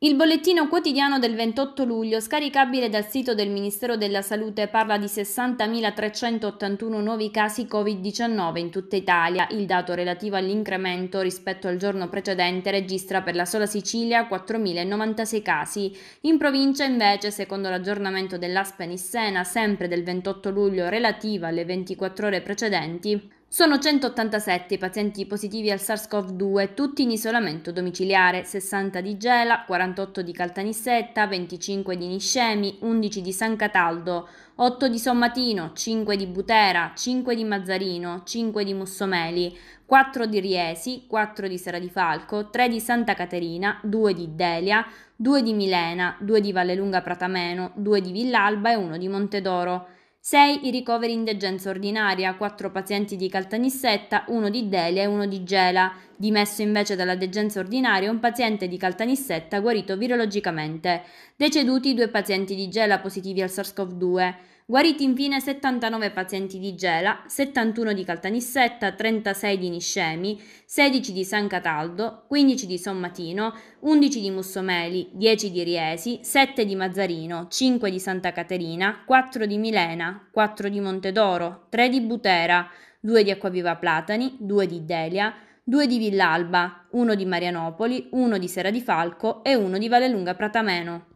Il bollettino quotidiano del 28 luglio, scaricabile dal sito del Ministero della Salute, parla di 60.381 nuovi casi Covid-19 in tutta Italia. Il dato relativo all'incremento rispetto al giorno precedente registra per la sola Sicilia 4.096 casi. In provincia, invece, secondo l'aggiornamento dell'Aspa Nissena, sempre del 28 luglio relativa alle 24 ore precedenti, sono 187 i pazienti positivi al SARS-CoV-2, tutti in isolamento domiciliare, 60 di Gela, 48 di Caltanissetta, 25 di Niscemi, 11 di San Cataldo, 8 di Sommatino, 5 di Butera, 5 di Mazzarino, 5 di Mussomeli, 4 di Riesi, 4 di Sera di Falco, 3 di Santa Caterina, 2 di Delia, 2 di Milena, 2 di Vallelunga Pratameno, 2 di Villalba e 1 di Montedoro. 6 i ricoveri in degenza ordinaria, 4 pazienti di Caltanissetta, 1 di Delia e 1 di Gela, dimesso invece dalla degenza ordinaria un paziente di Caltanissetta guarito virologicamente, deceduti due pazienti di Gela positivi al SARS-CoV-2, guariti infine 79 pazienti di Gela, 71 di Caltanissetta, 36 di Niscemi, 16 di San Cataldo, 15 di Sommatino, 11 di Mussomeli, 10 di Riesi, 7 di Mazzarino, 5 di Santa Caterina, 4 di Milena, 4 di Montedoro, 3 di Butera, 2 di Acquaviva Platani, 2 di Delia, due di Villalba, uno di Marianopoli, uno di Sera di Falco e uno di Vallelunga Pratameno.